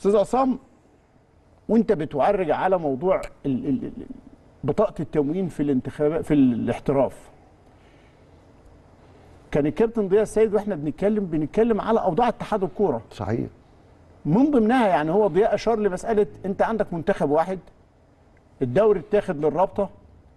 استاذ عصام وانت بتعرج على موضوع ال ال بطاقه التموين في الانتخابات في الاحتراف كان الكابتن ضياء السيد واحنا بنتكلم بنتكلم على اوضاع اتحاد الكوره صحيح من ضمنها يعني هو ضياء اشار لمساله انت عندك منتخب واحد الدوري اتاخد للرابطه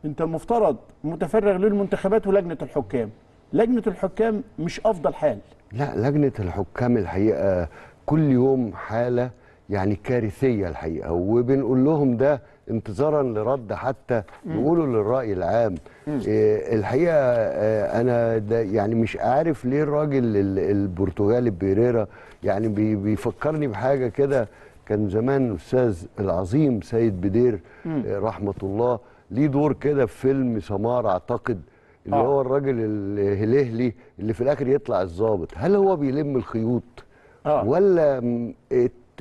انت المفترض متفرغ للمنتخبات ولجنه الحكام لجنه الحكام مش افضل حال لا لجنه الحكام الحقيقه كل يوم حاله يعني كارثيه الحقيقه وبنقول لهم ده انتظارا لرد حتى نقوله للراي العام إيه الحقيقه آه، انا ده يعني مش عارف ليه الراجل البرتغالي بيريرا يعني بي بيفكرني بحاجه كده كان زمان الاستاذ العظيم سيد بدير آه، رحمه الله ليه دور كده في فيلم سمار اعتقد اللي آه. هو الراجل الهلهلي اللي في الاخر يطلع الظابط هل هو بيلم الخيوط آه. ولا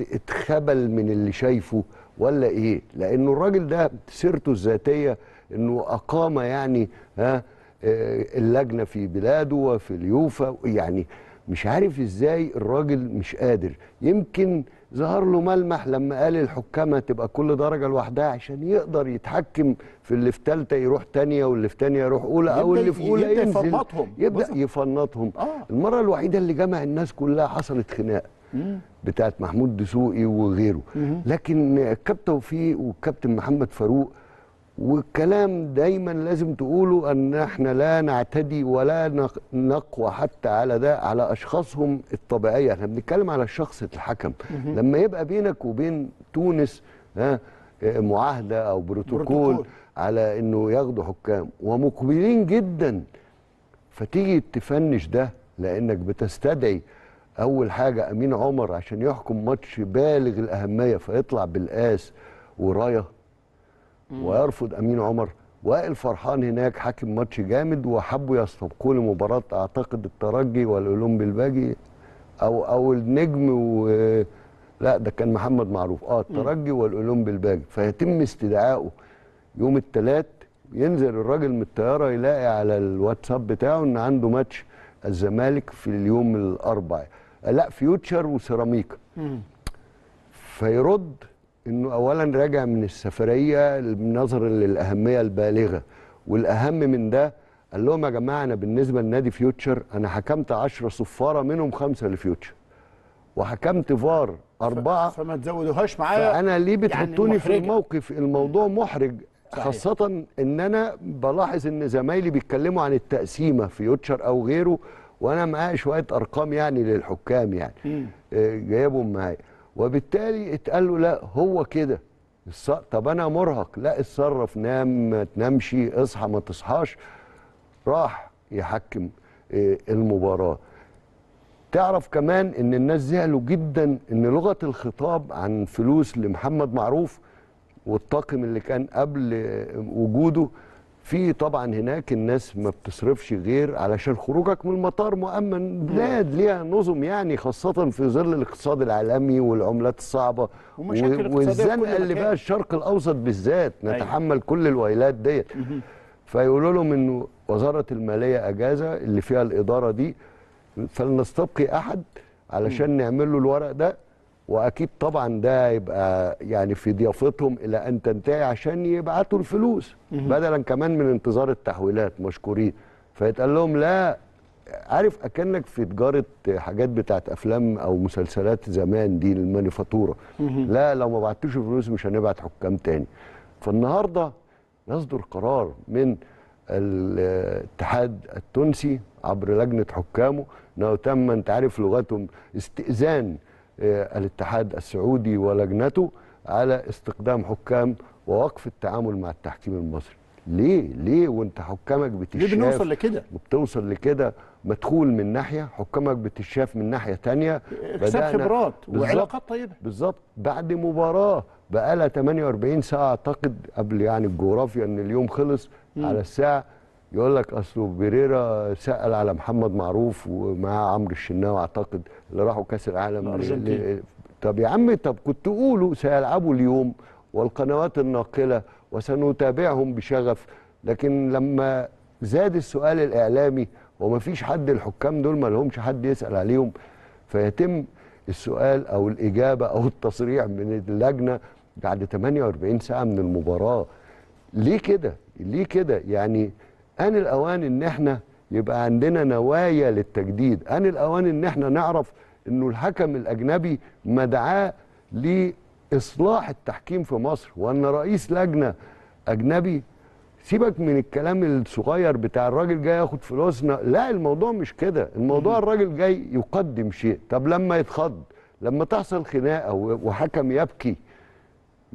اتخبل من اللي شايفه ولا ايه لانه الراجل ده سيرته الذاتيه انه اقام يعني ها آه، اللجنه في بلاده وفي اليوفا يعني مش عارف ازاي الراجل مش قادر يمكن ظهر له ملمح لما قال الحكامه تبقى كل درجه لوحدها عشان يقدر يتحكم في اللي في ثالثه يروح ثانيه واللي في ثانيه يروح اولى او اللي في اولى ينزل يفنطهم يبدا يفنطهم آه. المره الوحيده اللي جمع الناس كلها حصلت خناقه بتاعت محمود دسوقي وغيره لكن الكابتن توفيق والكابتن محمد فاروق والكلام دايما لازم تقوله ان احنا لا نعتدي ولا نقوى حتى على ده على اشخاصهم الطبيعيه احنا بنتكلم على شخص الحكم لما يبقى بينك وبين تونس ها معاهده او بروتوكول, بروتوكول. على انه ياخدوا حكام ومقبلين جدا فتيجي تفنش ده لانك بتستدعي اول حاجه امين عمر عشان يحكم ماتش بالغ الاهميه فيطلع بالقاس ورايه ويرفض امين عمر وائل فرحان هناك حاكم ماتش جامد وحبوا يستبقوا لمباراه اعتقد الترجي والاولمبي الباجي او او النجم و لا ده كان محمد معروف اه الترجي والاولمبي الباجي فيتم استدعائه يوم الثلاث ينزل الراجل من الطياره يلاقي على الواتساب بتاعه ان عنده ماتش الزمالك في اليوم الاربعاء لا فيوتشر وسيراميكا فيرد انه اولا راجع من السفريه نظرا للاهميه البالغه والاهم من ده قال لهم يا جماعه انا بالنسبه لنادي فيوتشر انا حكمت 10 صفاره منهم خمسه لفيوتشر وحكمت فار أربعة فما تزودوهاش معايا فأنا ليه يعني بتحطوني يعني في الموقف الموضوع محرج صحيح. خاصة إن أنا بلاحظ إن زمايلي بيتكلموا عن التقسيمة فيوتشر أو غيره وانا معايا شويه ارقام يعني للحكام يعني آه، جايبهم معايا وبالتالي اتقال له لا هو كده الص... طب انا مرهق لا اتصرف نام ما تنامش اصحى ما تصحاش راح يحكم آه، المباراه تعرف كمان ان الناس زعلوا جدا ان لغه الخطاب عن فلوس لمحمد معروف والطاقم اللي كان قبل وجوده في طبعا هناك الناس ما بتصرفش غير علشان خروجك من المطار مؤمن بلاد ليها نظم يعني خاصة في ظل الاقتصاد العالمي والعملات الصعبة والزنقة اللي بقى الشرق الأوسط بالذات أيوة. نتحمل أيوة. كل الويلات ديت فيقولوا لهم إنه وزارة المالية أجازة اللي فيها الإدارة دي فلنستبقي أحد علشان نعمل له الورق ده واكيد طبعا ده يبقى يعني في ضيافتهم الى ان تنتهي عشان يبعتوا الفلوس بدلا كمان من انتظار التحويلات مشكورين فيتقال لهم لا عارف اكنك في تجاره حاجات بتاعت افلام او مسلسلات زمان دي المانيفاتوره لا لو ما بعتوش الفلوس مش هنبعت حكام تاني فالنهارده يصدر قرار من الاتحاد التونسي عبر لجنه حكامه انه تم انت عارف لغتهم استئذان آه، الاتحاد السعودي ولجنته على استقدام حكام ووقف التعامل مع التحكيم المصري ليه ليه وانت حكامك بتشاف ليه بنوصل لكده وبتوصل لكده مدخول من ناحيه حكامك بتشاف من ناحيه تانية بدأنا خبرات وعلاقات طيبه بالظبط بعد مباراه بقى لها 48 ساعه اعتقد قبل يعني الجغرافيا ان اليوم خلص م. على الساعه يقول لك اصله بيريرا سال على محمد معروف ومعاه عمرو الشناوي اعتقد اللي راحوا كاس العالم طب يا عم طب كنت تقولوا سيلعبوا اليوم والقنوات الناقله وسنتابعهم بشغف لكن لما زاد السؤال الاعلامي ومفيش حد الحكام دول ما لهمش حد يسال عليهم فيتم السؤال او الاجابه او التصريح من اللجنه بعد 48 ساعه من المباراه ليه كده ليه كده يعني ان الاوان ان احنا يبقى عندنا نوايا للتجديد ان الاوان ان احنا نعرف انه الحكم الاجنبي مدعاه لاصلاح التحكيم في مصر وان رئيس لجنه اجنبي سيبك من الكلام الصغير بتاع الراجل جاي ياخد فلوسنا لا الموضوع مش كده الموضوع الراجل جاي يقدم شيء طب لما يتخض لما تحصل خناقه وحكم يبكي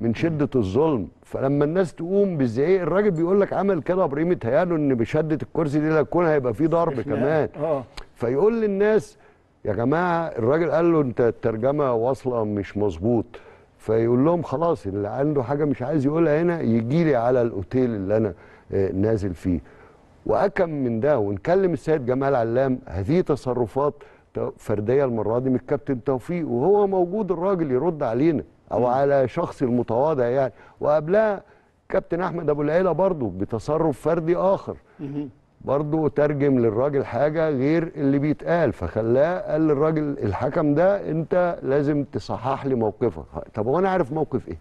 من شده الظلم فلما الناس تقوم بالزعيق الراجل بيقول لك عمل كده ابراهيم اتهيأله ان بشده الكرسي دي لتكون هيبقى فيه ضرب كمان آه. فيقول للناس يا جماعه الراجل قال له انت الترجمه واصله مش مظبوط فيقول لهم خلاص اللي عنده حاجه مش عايز يقولها هنا يجي لي على الاوتيل اللي انا آه، نازل فيه واكم من ده ونكلم السيد جمال علام هذه تصرفات فرديه المره دي من الكابتن توفيق وهو موجود الراجل يرد علينا او م. على شخص المتواضع يعني وقبلها كابتن احمد ابو العيله برضه بتصرف فردي اخر برضه ترجم للراجل حاجه غير اللي بيتقال فخلاه قال للراجل الحكم ده انت لازم تصحح لي موقفك طب وانا عارف موقف ايه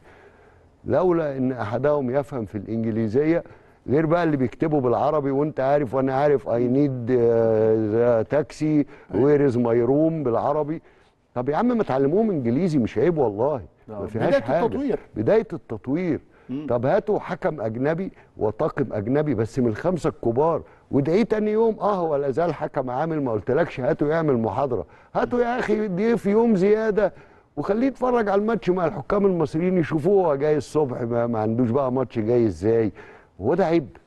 لولا ان احدهم يفهم في الانجليزيه غير بقى اللي بيكتبوا بالعربي وانت عارف وانا عارف اي نيد تاكسي وير از ماي روم بالعربي طب يا عم ما تعلموهم انجليزي مش عيب والله ما فيهاش بدايه حاجة. التطوير بدايه التطوير مم. طب هاتوا حكم اجنبي وطاقم اجنبي بس من الخمسه الكبار وادعيه تاني يوم اه هو لا زال حكم عامل ما قلتلكش هاتوا يعمل محاضره هاتوا يا اخي دي في يوم زياده وخليه يتفرج على الماتش مع الحكام المصريين يشوفوه جاي الصبح ما, ما عندوش بقى ماتش جاي ازاي هو ده عيب